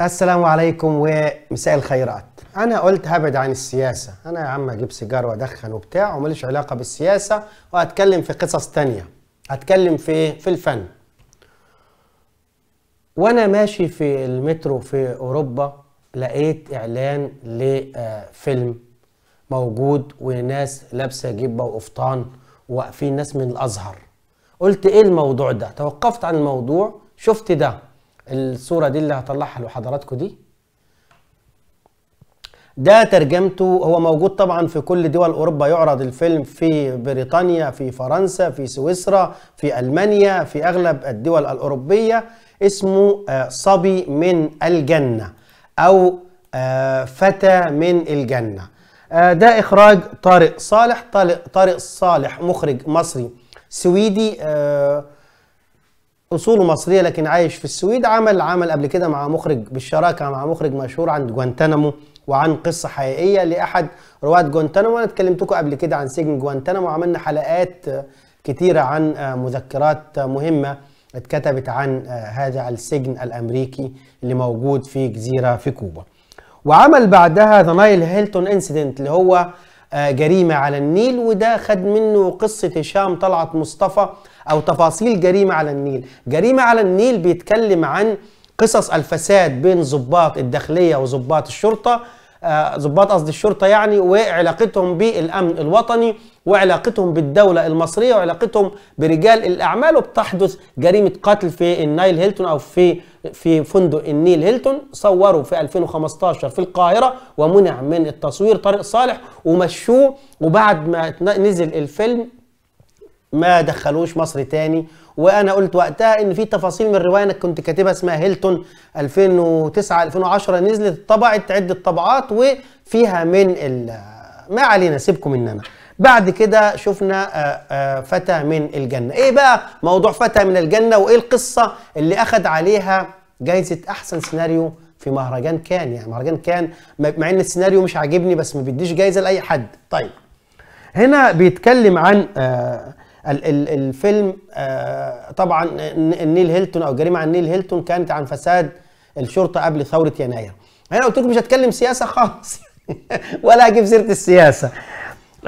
السلام عليكم ومساء الخيرات انا قلت هبعد عن السياسه انا يا عم اجيب سيجاره وادخن وبتاع وماليش علاقه بالسياسه وهتكلم في قصص تانية هتكلم في في الفن وانا ماشي في المترو في اوروبا لقيت اعلان لفيلم موجود وناس لابسه جبه وقفطان وواقفين ناس من الازهر قلت ايه الموضوع ده توقفت عن الموضوع شفت ده الصوره دي اللي هطلعها لحضراتكم دي ده ترجمته هو موجود طبعا في كل دول اوروبا يعرض الفيلم في بريطانيا في فرنسا في سويسرا في المانيا في اغلب الدول الاوروبيه اسمه آه، صبي من الجنه او آه، فتى من الجنه آه، ده اخراج طارق صالح طارق صالح مخرج مصري سويدي اصوله مصريه لكن عايش في السويد عمل عمل قبل كده مع مخرج بالشراكه مع مخرج مشهور عن جوانتانامو وعن قصه حقيقيه لاحد رواد جوانتانامو انا اتكلمتكم قبل كده عن سجن جوانتانامو وعملنا حلقات كتيره عن مذكرات مهمه اتكتبت عن هذا السجن الامريكي اللي موجود في جزيره في كوبا وعمل بعدها ذا نايل هيلتون انسيدنت اللي هو آه، جريمة على النيل وده خد منه قصة هشام طلعت مصطفى أو تفاصيل جريمة على النيل جريمة على النيل بيتكلم عن قصص الفساد بين ضباط الداخلية وضباط الشرطة آه، ضباط قصدي الشرطه يعني وعلاقتهم بالامن الوطني وعلاقتهم بالدوله المصريه وعلاقتهم برجال الاعمال وبتحدث جريمه قتل في النايل هيلتون او في في فندق النيل هيلتون صوروا في 2015 في القاهره ومنع من التصوير طارق صالح ومشوه وبعد ما نزل الفيلم ما دخلوش مصر تاني وانا قلت وقتها ان في تفاصيل من الروايه انك كنت كاتبها اسمها هيلتون 2009 2010 نزلت اتطبعت عده طبعات وفيها من ال... ما علينا سيبكم مننا بعد كده شفنا آه، آه، فتى من الجنه ايه بقى موضوع فتى من الجنه وايه القصه اللي اخذ عليها جايزه احسن سيناريو في مهرجان كان يعني مهرجان كان مع ان السيناريو مش عاجبني بس ما بيديش جايزه لاي حد طيب هنا بيتكلم عن آه الفيلم آه، طبعا النيل هيلتون او الجريمه عن النيل هيلتون كانت عن فساد الشرطه قبل ثوره يناير انا قلت لكم مش هتكلم سياسه خالص ولا هجيب سيره السياسه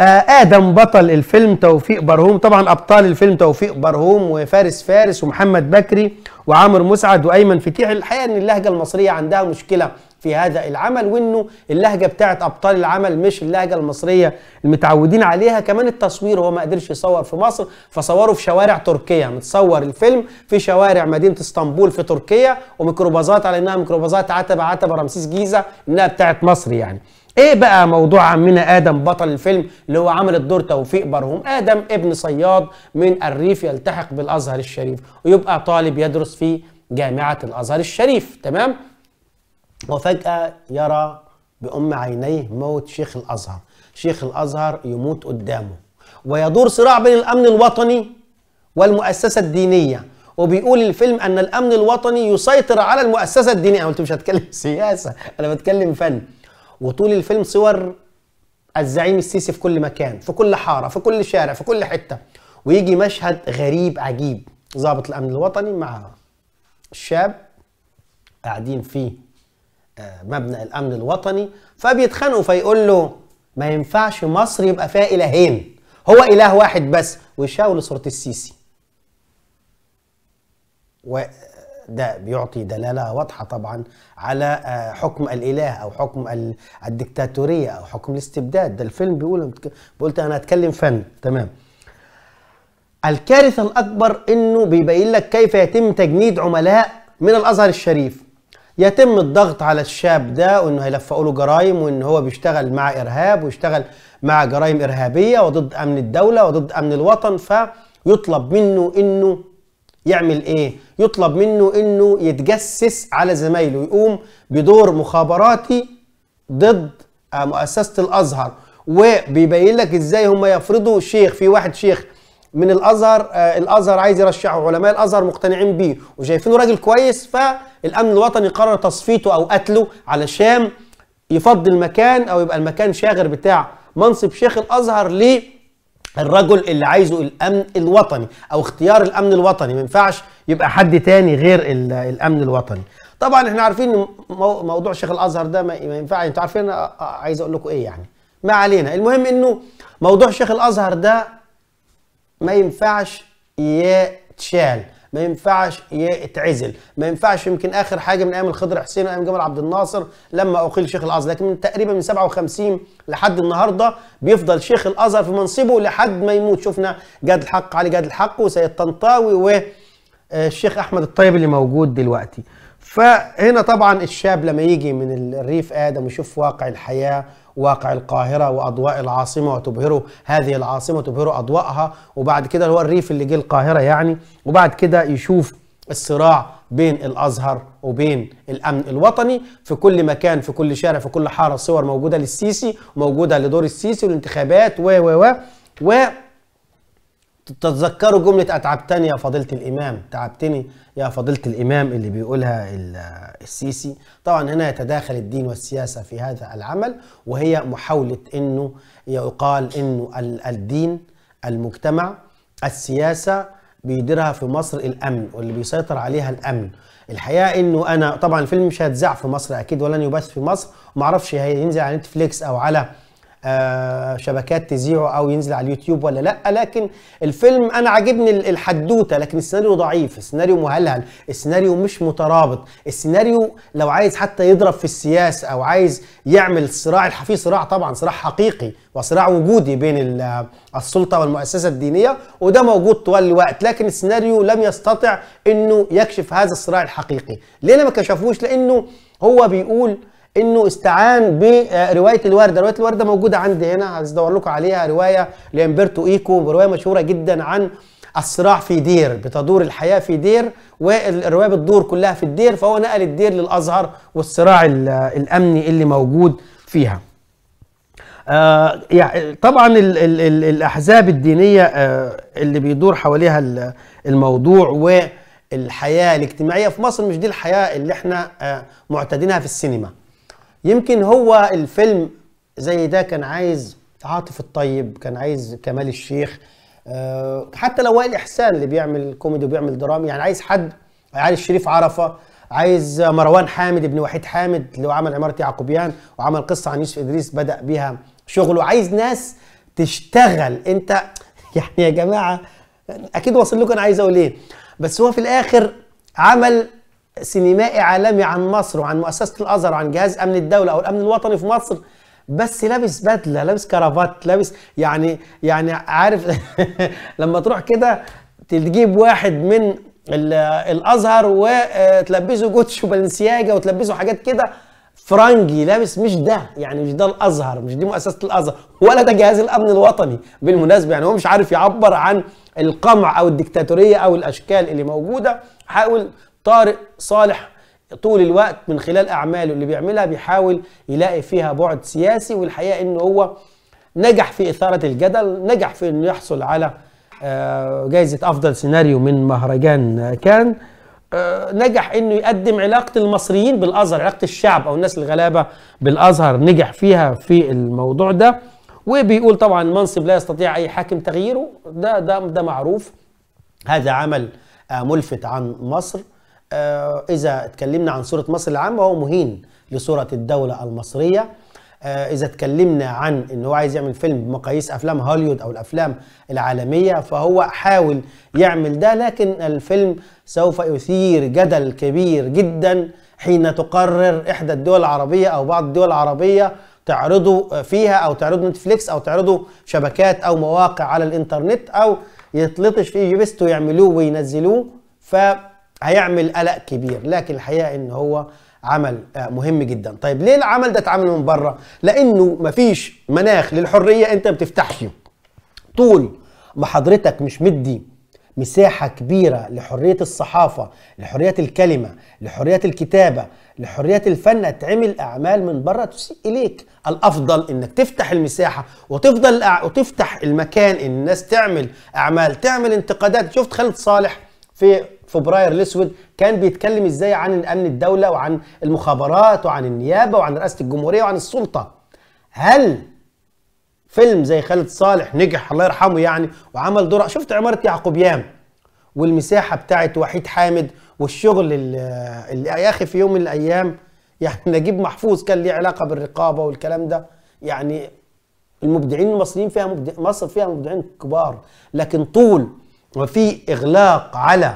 آه، ادم بطل الفيلم توفيق برهوم طبعا ابطال الفيلم توفيق برهوم وفارس فارس ومحمد بكري وعامر مسعد وايمن فتيح الحقيقه ان اللهجه المصريه عندها مشكله في هذا العمل وانه اللهجه بتاعت ابطال العمل مش اللهجه المصريه المتعودين عليها كمان التصوير هو ما قدرش يصور في مصر فصوروا في شوارع تركيا متصور الفيلم في شوارع مدينه اسطنبول في تركيا وميكروباظات على انها ميكروباظات عتبه عتبه رمسيس جيزه انها بتاعت مصر يعني ايه بقى موضوع عمنا ادم بطل الفيلم اللي هو عمل الدور توفيق برهم ادم ابن صياد من الريف يلتحق بالازهر الشريف ويبقى طالب يدرس في جامعه الازهر الشريف تمام وفجأة يرى بأم عينيه موت شيخ الأزهر شيخ الأزهر يموت قدامه ويدور صراع بين الأمن الوطني والمؤسسة الدينية وبيقول الفيلم أن الأمن الوطني يسيطر على المؤسسة الدينية أنا قلت مش هتكلم سياسة أنا بتكلم فن وطول الفيلم صور الزعيم السيسي في كل مكان في كل حارة في كل شارع في كل حتة ويجي مشهد غريب عجيب ضابط الأمن الوطني مع الشاب قاعدين فيه آه، مبنى الامن الوطني فبيتخانقوا فيقول له ما ينفعش مصر يبقى فيها الهين هو اله واحد بس ويشاور لصوره السيسي وده آه، بيعطي دلاله واضحه طبعا على آه، حكم الاله او حكم الدكتاتوريه او حكم الاستبداد ده الفيلم بيقول قلت انا هتكلم فن تمام الكارثه الاكبر انه بيبين لك كيف يتم تجنيد عملاء من الازهر الشريف يتم الضغط على الشاب ده وانه هيلفقوا له جرائم وان هو بيشتغل مع ارهاب ويشتغل مع جرائم ارهابيه وضد امن الدوله وضد امن الوطن فيطلب منه انه يعمل ايه؟ يطلب منه انه يتجسس على زمايله يقوم بدور مخابراتي ضد مؤسسه الازهر وبيبين لك ازاي هم يفرضوا شيخ في واحد شيخ من الازهر آه الازهر عايز يرشحه علماء الازهر مقتنعين بيه وشايفينه راجل كويس فالامن الوطني قرر تصفيته او قتله علشان يفضي المكان او يبقى المكان شاغر بتاع منصب شيخ الازهر للرجل اللي عايزه الامن الوطني او اختيار الامن الوطني ما ينفعش يبقى حد تاني غير الامن الوطني طبعا احنا عارفين موضوع شيخ الازهر ده ما ينفعش انتوا عارفين عايز اقول لكم ايه يعني ما علينا المهم انه موضوع شيخ الازهر ده ما ينفعش يتشال ما ينفعش يتعزل ما ينفعش يمكن اخر حاجه من ايام الخضر حسين وايام جمال عبد الناصر لما اقيل شيخ الازهر لكن من تقريبا من 57 لحد النهارده بيفضل شيخ الازهر في منصبه لحد ما يموت شفنا جاد الحق علي جاد الحق وسيد طنطاوي والشيخ آه، احمد الطيب اللي موجود دلوقتي فهنا طبعا الشاب لما يجي من الريف ادم ويشوف واقع الحياه واقع القاهرة وأضواء العاصمة وتبهره هذه العاصمة وتبهره أضواءها وبعد كده هو الريف اللي جه القاهرة يعني وبعد كده يشوف الصراع بين الازهر وبين الامن الوطني في كل مكان في كل شارع في كل حاره صور موجوده للسيسي وموجوده لدور السيسي والانتخابات و و, و تتذكروا جملة أتعبتني يا فضيلة الإمام تعبتني يا فضيلة الإمام اللي بيقولها السيسي طبعا هنا يتداخل الدين والسياسة في هذا العمل وهي محاولة أنه يقال أنه الدين المجتمع السياسة بيديرها في مصر الأمن واللي بيسيطر عليها الأمن الحقيقه انه انا طبعا الفيلم مش هيتذاع في مصر اكيد ولن يبث في مصر ومعرفش هينزل على نتفليكس او على آه، شبكات تذيعه او ينزل على اليوتيوب ولا لا لكن الفيلم انا عاجبني الحدوته لكن السيناريو ضعيف السيناريو مهلهل السيناريو مش مترابط السيناريو لو عايز حتى يضرب في السياسه او عايز يعمل صراع في صراع طبعا صراع حقيقي وصراع وجودي بين السلطه والمؤسسه الدينيه وده موجود طوال الوقت لكن السيناريو لم يستطع انه يكشف هذا الصراع الحقيقي ليه ما كشفوش لانه هو بيقول انه استعان بروايه الورده، روايه الورده موجوده عندي هنا هدور لكم عليها روايه لامبرتو ايكو روايه مشهوره جدا عن الصراع في دير بتدور الحياه في دير والروايه بتدور كلها في الدير فهو نقل الدير للازهر والصراع الامني اللي موجود فيها. آه يعني طبعا الـ الـ الـ الاحزاب الدينيه آه اللي بيدور حواليها الموضوع والحياه الاجتماعيه في مصر مش دي الحياه اللي احنا آه، معتادينها في السينما. يمكن هو الفيلم زي ده كان عايز عاطف الطيب كان عايز كمال الشيخ آه، حتى لو وائل احسان اللي بيعمل كوميدي وبيعمل درامي يعني عايز حد عايز شريف عرفه عايز مروان حامد ابن وحيد حامد اللي هو عمل عماره يعقوبيان وعمل قصه عن يوسف ادريس بدا بيها شغله عايز ناس تشتغل انت يعني يا جماعه اكيد واصل لكم انا عايز اقول ايه بس هو في الاخر عمل سينمائي عالمي عن مصر وعن مؤسسه الازهر وعن جهاز امن الدوله او الامن الوطني في مصر بس لابس بدله لابس كرافات لابس يعني يعني عارف لما تروح كده تجيب واحد من الازهر وتلبسه جوتش وبالنسياجه وتلبسه حاجات كده فرنجي لابس مش ده يعني مش ده الازهر مش دي مؤسسه الازهر ولا ده جهاز الامن الوطني بالمناسبه يعني هو مش عارف يعبر عن القمع او الدكتاتوريه او الاشكال اللي موجوده حاول طارق صالح طول الوقت من خلال اعماله اللي بيعملها بيحاول يلاقي فيها بعد سياسي والحقيقه ان هو نجح في اثاره الجدل نجح في انه يحصل على آه، جائزه افضل سيناريو من مهرجان كان آه، نجح انه يقدم علاقه المصريين بالازهر علاقه الشعب او الناس الغلابه بالازهر نجح فيها في الموضوع ده وبيقول طبعا منصب لا يستطيع اي حاكم تغييره ده ده ده معروف هذا عمل آه، ملفت عن مصر آه، إذا اتكلمنا عن صورة مصر العامة هو مهين لصورة الدولة المصرية آه، إذا اتكلمنا عن إن هو عايز يعمل فيلم بمقاييس أفلام هوليوود أو الأفلام العالمية فهو حاول يعمل ده لكن الفيلم سوف يثير جدل كبير جدا حين تقرر إحدى الدول العربية أو بعض الدول العربية تعرضه فيها أو تعرضه نتفليكس أو تعرضه شبكات أو مواقع على الإنترنت أو يتلطش في جيبسته يعملوه وينزلوه ف هيعمل قلق كبير لكن الحقيقه ان هو عمل آه، مهم جدا طيب ليه العمل ده اتعمل من بره لانه مفيش مناخ للحريه انت بتفتحش طول ما حضرتك مش مدي مساحه كبيره لحريه الصحافه لحريه الكلمه لحريه الكتابه لحريه الفن تعمل اعمال من بره تسيء اليك الافضل انك تفتح المساحه وتفضل وتفتح المكان ان الناس تعمل اعمال تعمل انتقادات شفت خالد صالح في فبراير الاسود كان بيتكلم ازاي عن امن الدوله وعن المخابرات وعن النيابه وعن رئاسه الجمهوريه وعن السلطه هل فيلم زي خالد صالح نجح الله يرحمه يعني وعمل دور شفت عماره يعقوبيان والمساحه بتاعت وحيد حامد والشغل اللي يا اخي في يوم من الايام يعني نجيب محفوظ كان ليه علاقه بالرقابه والكلام ده يعني المبدعين المصريين فيها مبدع مصر فيها مبدعين كبار لكن طول وفي اغلاق على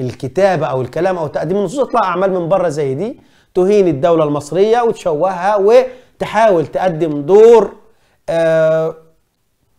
الكتابه او الكلام او تقديم النصوص تطلع اعمال من بره زي دي تهين الدوله المصريه وتشوهها وتحاول تقدم دور آه،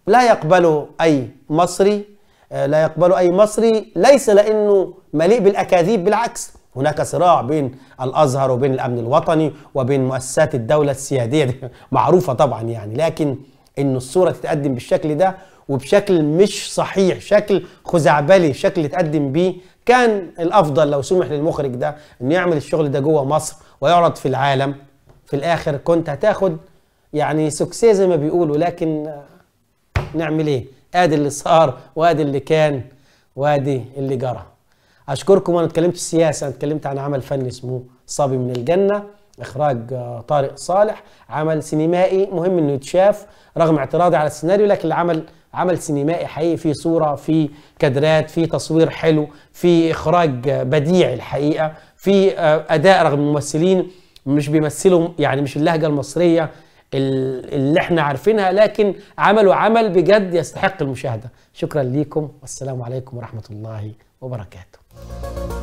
لا يقبله اي مصري آه، لا يقبله اي مصري ليس لانه مليء بالاكاذيب بالعكس هناك صراع بين الازهر وبين الامن الوطني وبين مؤسسات الدوله السياديه دي معروفه طبعا يعني لكن ان الصوره تتقدم بالشكل ده وبشكل مش صحيح شكل خزعبلي شكل تقدم بيه كان الافضل لو سمح للمخرج ده انه يعمل الشغل ده جوه مصر ويعرض في العالم في الاخر كنت هتاخد يعني سكسي زي ما بيقولوا لكن نعمل ايه ادي اللي صار وادي اللي كان وادي اللي جرى اشكركم انا اتكلمت سياسه انا اتكلمت عن عمل فني اسمه صبي من الجنه اخراج طارق صالح عمل سينمائي مهم انه يتشاف رغم اعتراضي على السيناريو لكن العمل عمل سينمائي حقيقي فيه صوره فيه كادرات فيه تصوير حلو فيه اخراج بديع الحقيقه فيه آه، اداء رغم الممثلين مش بيمثلوا يعني مش اللهجه المصريه اللي احنا عارفينها لكن عملوا عمل بجد يستحق المشاهده شكرا ليكم والسلام عليكم ورحمه الله وبركاته